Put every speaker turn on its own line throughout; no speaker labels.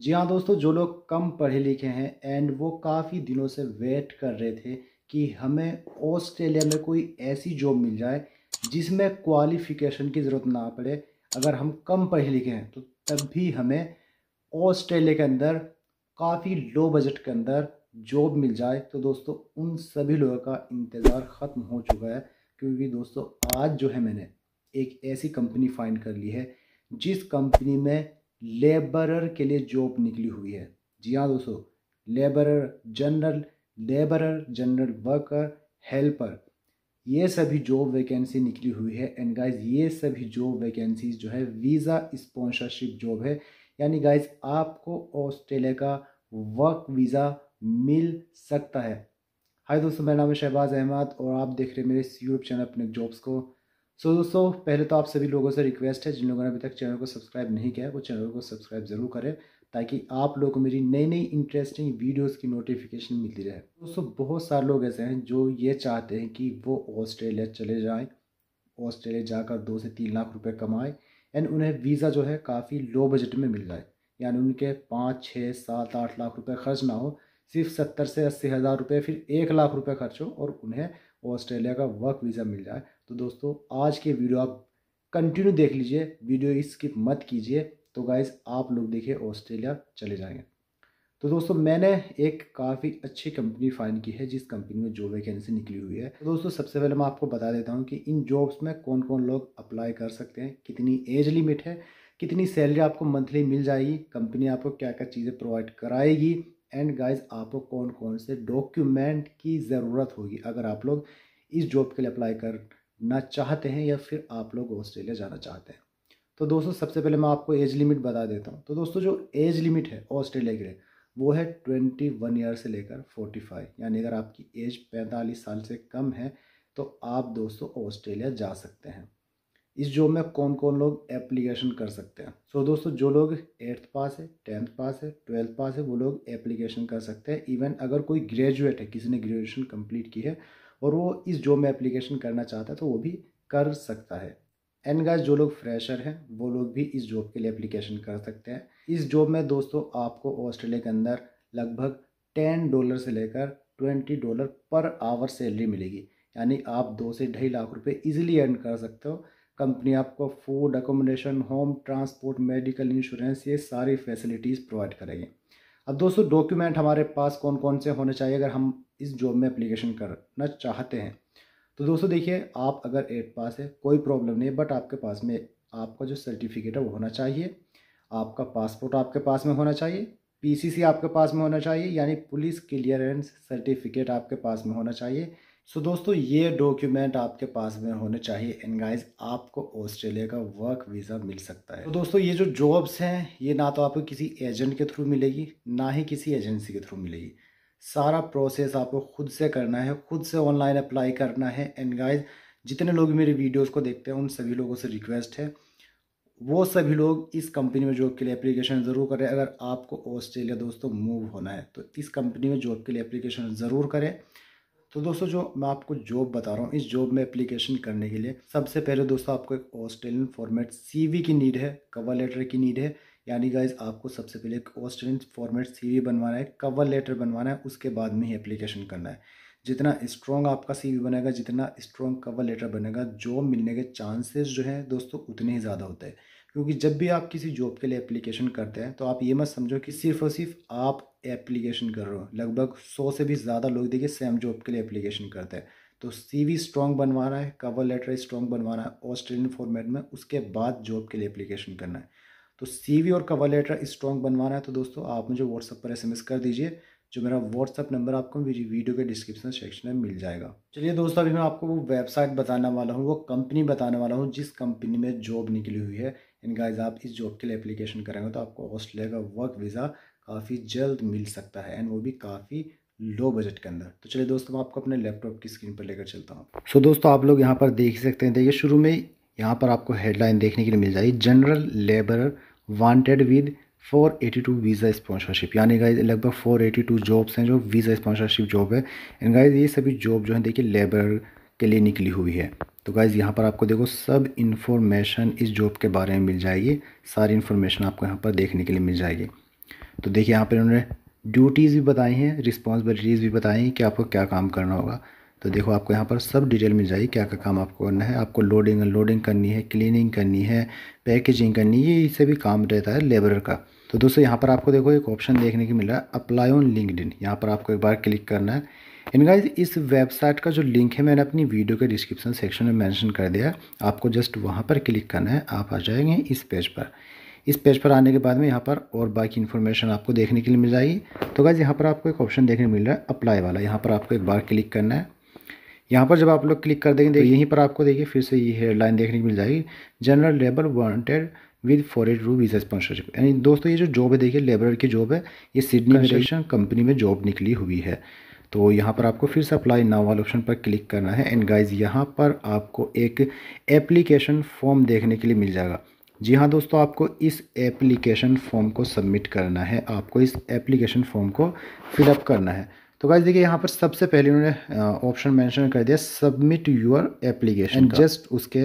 जी हाँ दोस्तों जो लोग कम पढ़े लिखे हैं एंड वो काफ़ी दिनों से वेट कर रहे थे कि हमें ऑस्ट्रेलिया में कोई ऐसी जॉब मिल जाए जिसमें क्वालिफ़िकेशन की ज़रूरत ना पड़े अगर हम कम पढ़े लिखे हैं तो तब भी हमें ऑस्ट्रेलिया के अंदर काफ़ी लो बजट के अंदर जॉब मिल जाए तो दोस्तों उन सभी लोगों का इंतज़ार ख़त्म हो चुका है क्योंकि दोस्तों आज जो है मैंने एक ऐसी कंपनी फाइंड कर ली है जिस कंपनी में लेबरर के लिए जॉब निकली हुई है जी हाँ दोस्तों labourer general labourer general worker helper ये सभी जॉब वैकेंसी निकली हुई है एंड गाइज ये सभी जॉब वैकेंसीज जो है वीज़ा स्पॉन्सरशिप जॉब है यानी गाइज आपको ऑस्ट्रेलिया का वर्क वीज़ा मिल सकता है हाय दोस्तों मेरा नाम है शहबाज अहमद और आप देख रहे हैं मेरे यूट्यूब चैनल अपने जॉब्स को सो so, दोस्तों पहले तो आप सभी लोगों से रिक्वेस्ट है जिन लोगों ने अभी तक चैनल को सब्सक्राइब नहीं किया है वो चैनल को सब्सक्राइब ज़रूर करें ताकि आप लोग को मेरी नई नई इंटरेस्टिंग वीडियोस की नोटिफिकेशन मिलती रहे दोस्तों बहुत सारे लोग ऐसे हैं जो ये चाहते हैं कि वो ऑस्ट्रेलिया चले जाएँ ऑस्ट्रेलिया जाकर दो से तीन लाख रुपये कमाएँ एंड उन्हें वीज़ा जो है काफ़ी लो बजट में मिल जाए यानी उनके पाँच छः सात आठ लाख रुपये खर्च ना हो सिर्फ सत्तर से अस्सी हज़ार रुपये फिर एक लाख रुपये खर्च हो और उन्हें ऑस्ट्रेलिया का वर्क वीज़ा मिल जाए तो दोस्तों आज के वीडियो आप कंटिन्यू देख लीजिए वीडियो स्किप मत कीजिए तो गाइज आप लोग देखिए ऑस्ट्रेलिया चले जाएंगे तो दोस्तों मैंने एक काफ़ी अच्छी कंपनी फाइन की है जिस कंपनी में जॉब वैकेंसी निकली हुई है तो दोस्तों सबसे पहले मैं आपको बता देता हूँ कि इन जॉब्स में कौन कौन लोग अप्लाई कर सकते हैं कितनी एज लिमिट है कितनी सैलरी आपको मंथली मिल जाएगी कंपनी आपको क्या क्या चीज़ें प्रोवाइड कराएगी एंड गाइज आपको कौन कौन से डॉक्यूमेंट की ज़रूरत होगी अगर आप लोग इस जॉब के लिए अप्लाई कर ना चाहते हैं या फिर आप लोग ऑस्ट्रेलिया जाना चाहते हैं तो दोस्तों सबसे पहले मैं आपको एज लिमिट बता देता हूँ तो दोस्तों जो एज लिमिट है ऑस्ट्रेलिया के लिए वो है ट्वेंटी वन ईयर से लेकर फोर्टी फाइव यानी अगर आपकी एज पैंतालीस साल से कम है तो आप दोस्तों ऑस्ट्रेलिया जा सकते हैं इस जॉब में कौन कौन लोग एप्लीकेशन कर सकते हैं सो तो so दोस्तों जो लोग एट्थ पास है टेंथ पास है ट्वेल्थ पास है वो लोग एप्लीकेशन कर सकते हैं इवन अगर कोई ग्रेजुएट है किसी ने ग्रेजुएशन कंप्लीट की है और वो इस जॉब में एप्लीकेशन करना चाहता है तो वो भी कर सकता है एंड गाइस जो लोग फ्रेशर हैं वो लोग भी इस जॉब के लिए एप्लीकेशन कर सकते हैं इस जॉब में दोस्तों आपको ऑस्ट्रेलिया के अंदर लगभग टेन डॉलर से लेकर twenty dollar per hour salary मिलेगी यानी आप दो से ढाई लाख रुपए इजीली अर्न कर सकते हो कंपनी आपको food accommodation home transport medical insurance ये सारी फैसिलिटीज़ प्रोवाइड करेगी अब दोस्तों डॉक्यूमेंट हमारे पास कौन कौन से होने चाहिए अगर हम इस जॉब में अप्लीकेशन करना चाहते हैं तो दोस्तों देखिए आप अगर एट पास है कोई प्रॉब्लम नहीं बट आपके पास में आपका जो सर्टिफिकेट है वो होना चाहिए आपका पासपोर्ट आपके पास में होना चाहिए पीसीसी आपके पास में होना चाहिए यानी पुलिस क्लियरेंस सर्टिफिकेट आपके पास में होना चाहिए सो so, दोस्तों ये डॉक्यूमेंट आपके पास में होने चाहिए एंड गाइस आपको ऑस्ट्रेलिया का वर्क वीज़ा मिल सकता है तो दोस्तों ये जो जॉब्स हैं ये ना तो आपको किसी एजेंट के थ्रू मिलेगी ना ही किसी एजेंसी के थ्रू मिलेगी सारा प्रोसेस आपको खुद से करना है खुद से ऑनलाइन अप्लाई करना है एंड गाइज जितने लोग मेरे वीडियोज़ को देखते हैं उन सभी लोगों से रिक्वेस्ट है वो सभी लोग इस कंपनी में जॉब के लिए एप्लीकेशन ज़रूर करें अगर आपको ऑस्ट्रेलिया दोस्तों मूव होना है तो इस कंपनी में जॉब के लिए एप्लीकेशन ज़रूर करें तो दोस्तों जो मैं आपको जॉब बता रहा हूँ इस जॉब में एप्लीकेशन करने के लिए सबसे पहले दोस्तों आपको एक ऑस्ट्रेलियन फॉर्मेट सीवी की नीड है कवर लेटर की नीड है यानी गाइज आपको सबसे पहले एक ऑस्ट्रेलियन फॉर्मेट सीवी बनवाना है कवर लेटर बनवाना है उसके बाद में ही एप्लीकेशन करना है जितना स्ट्रॉन्ग आपका सीवी बनेगा जितना स्ट्रॉन्ग कवर लेटर बनेगा जॉब मिलने के चांसेस जो हैं दोस्तों उतने ही ज़्यादा होते हैं क्योंकि जब भी आप किसी जॉब के लिए एप्लीकेशन करते हैं तो आप ये मत समझो कि सिर्फ और सिर्फ आप एप्लीकेशन कर रहे हो लगभग सौ से भी ज़्यादा लोग देखिए सेम जॉब के लिए एप्लीकेशन करते हैं तो सी वी स्ट्रॉन्ग बनवाना है कवर लेटर स्ट्रॉन्ग बनवाना है ऑस्ट्रेलियन फॉर्मेट में उसके बाद जॉब के लिए एप्लीकेशन करना है तो सी वी और कवर लेटर स्ट्रॉन्ग बनवाना है तो दोस्तों आप मुझे व्हाट्सअप पर एस एम एस कर दीजिए जो मेरा व्हाट्सअप नंबर आपको मेरी वीडियो के डिस्क्रिप्शन सेक्शन में मिल जाएगा चलिए दोस्तों अभी मैं आपको वो वेबसाइट बताने वाला हूँ वो कंपनी बताने वाला हूँ जिस कंपनी में जॉब निकली हुई है इन गाइज आप इस जॉब के लिए एप्लीकेशन करेंगे तो आपको ऑस्ट्रेलिया का वर्क वीज़ा काफ़ी जल्द मिल सकता है एंड वो भी काफ़ी लो बजट के अंदर तो चलिए दोस्तों मैं आपको अपने लैपटॉप की स्क्रीन पर लेकर चलता हूँ सो so, दोस्तों आप लोग यहाँ पर देख सकते हैं देखिए तो शुरू में यहाँ पर आपको हेडलाइन देखने के लिए मिल जाएगी general labour wanted with 482 visa sponsorship यानी गाइज लगभग 482 जॉब्स हैं जो वीज़ा स्पॉन्सरशिप जॉब है एंड गाइज ये सभी जॉब जो है देखिए लेबर के लिए निकली हुई है तो गाइज़ यहाँ पर आपको देखो सब इन्फॉर्मेशन इस जॉब के बारे में मिल जाएगी सारी इन्फॉर्मेशन आपको यहाँ पर देखने के लिए मिल जाएगी तो देखिए यहाँ पर उन्होंने ड्यूटीज़ भी बताई हैं रिस्पॉन्सिबिलिटीज़ भी बताई हैं कि आपको क्या काम करना होगा तो देखो आपको यहाँ पर सब डिटेल मिल जाएगी क्या क्या काम आपको करना है आपको लोडिंग अनलोडिंग करनी है क्लीनिंग करनी है पैकेजिंग करनी है ये इससे भी काम रहता है लेबर का तो दोस्तों यहाँ पर आपको देखो एक ऑप्शन देखने को मिल रहा है अप्लाई ऑन लिंकड इन यहाँ पर आपको एक बार क्लिक करना है इन गाइज इस वेबसाइट का जो लिंक है मैंने अपनी वीडियो के डिस्क्रिप्शन सेक्शन में मेंशन कर दिया है आपको जस्ट वहाँ पर क्लिक करना है आप आ जाएंगे इस पेज पर इस पेज पर आने के बाद में यहाँ पर और बाकी इन्फॉर्मेशन आपको देखने के लिए मिल जाएगी तो गाइज यहाँ पर आपको एक ऑप्शन देखने मिल रहा है अप्लाई वाला यहाँ पर आपको एक बार क्लिक करना है यहाँ पर जब आप लोग क्लिक कर देंगे तो यहीं पर आपको देखिए फिर से ये हेडलाइन देखने को मिल जाएगी general labour wanted with four eight two visa sponsorship यानी दोस्तों ये जो जॉब है देखिए लेबर की जॉब है ये सिडनी कंस्ट्रक्शन कंपनी में जॉब निकली हुई है तो यहाँ पर आपको फिर से अप्लाई नाउ वाले ऑप्शन पर क्लिक करना है एंड गाइज यहाँ पर आपको एक एप्लीकेशन फॉर्म देखने के लिए मिल जाएगा जी हाँ दोस्तों आपको इस एप्लीकेशन फॉर्म को सबमिट करना है आपको इस एप्लीकेशन फॉर्म को फिलअप करना है तो गाइज देखिए यहाँ पर सबसे पहले उन्होंने ऑप्शन मेंशन कर दिया submit your application and just उसके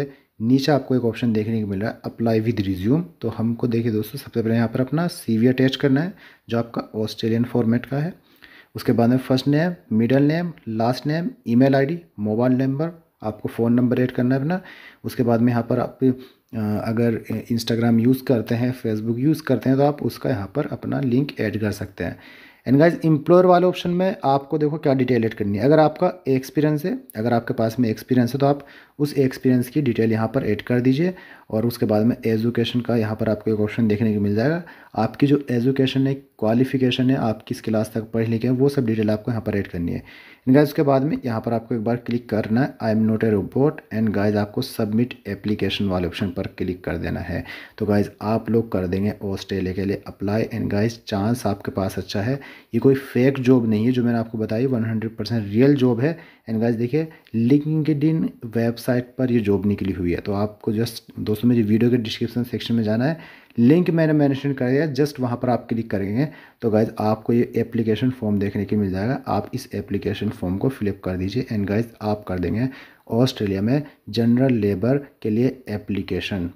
नीचे आपको एक ऑप्शन देखने को मिल रहा है अप्लाई विद रिज्यूम तो हमको देखिए दोस्तों सबसे पहले यहाँ पर अपना सी अटैच करना है जो आपका ऑस्ट्रेलियन फॉर्मेट का है उसके बाद में first name middle name last name I D mobile number आपको फ़ोन नंबर ऐड करना है अपना उसके बाद में यहाँ पर आप अगर इंस्टाग्राम यूज़ करते हैं फेसबुक यूज़ करते हैं तो आप उसका यहाँ पर अपना लिंक ऐड कर सकते हैं एंड गाइज इम्प्लॉयर वाले ऑप्शन में आपको देखो क्या डिटेल एड करनी है अगर आपका एक्सपीरियंस है अगर आपके पास में एक्सपीरियंस है तो आप उस एक्सपीरियंस की डिटेल यहाँ पर ऐड कर दीजिए और उसके बाद में एजुकेशन का यहाँ पर आपको एक ऑप्शन देखने को मिल जाएगा आपकी जो एजुकेशन है क्वालिफिकेशन है आप किस क्लास तक पढ़े लिखे हैं वो सब डिटेल आपको यहाँ पर ऐड करनी है गाइज उसके बाद में यहाँ पर आपको एक बार क्लिक करना है I am not a robot and guys आपको सबमिट एप्लीकेशन वाले ऑप्शन पर क्लिक कर देना है तो गाइज आप लोग कर देंगे ऑस्ट्रेलिया के लिए अप्लाई एंड गाइज चांस आपके पास अच्छा है ये कोई फेक जॉब नहीं है जो मैंने आपको बताई परसेंट रियल जॉब है एंड गाइज देखिए लिंकड वेबसाइट वेबसाइट पर ये जॉब निकली हुई है तो आपको जस्ट दोस्तों मेरी वीडियो के डिस्क्रिप्शन सेक्शन में जाना है लिंक मैंने मैंशन कर दिया जस्ट वहाँ पर आप क्लिक करेंगे तो गाइज आपको ये एप्लीकेशन फॉर्म देखने के मिल जाएगा आप इस एप्लीकेशन फॉर्म को फिलअप कर दीजिए एंड गाइज आप कर देंगे ऑस्ट्रेलिया में जनरल लेबर के लिए एप्लीकेशन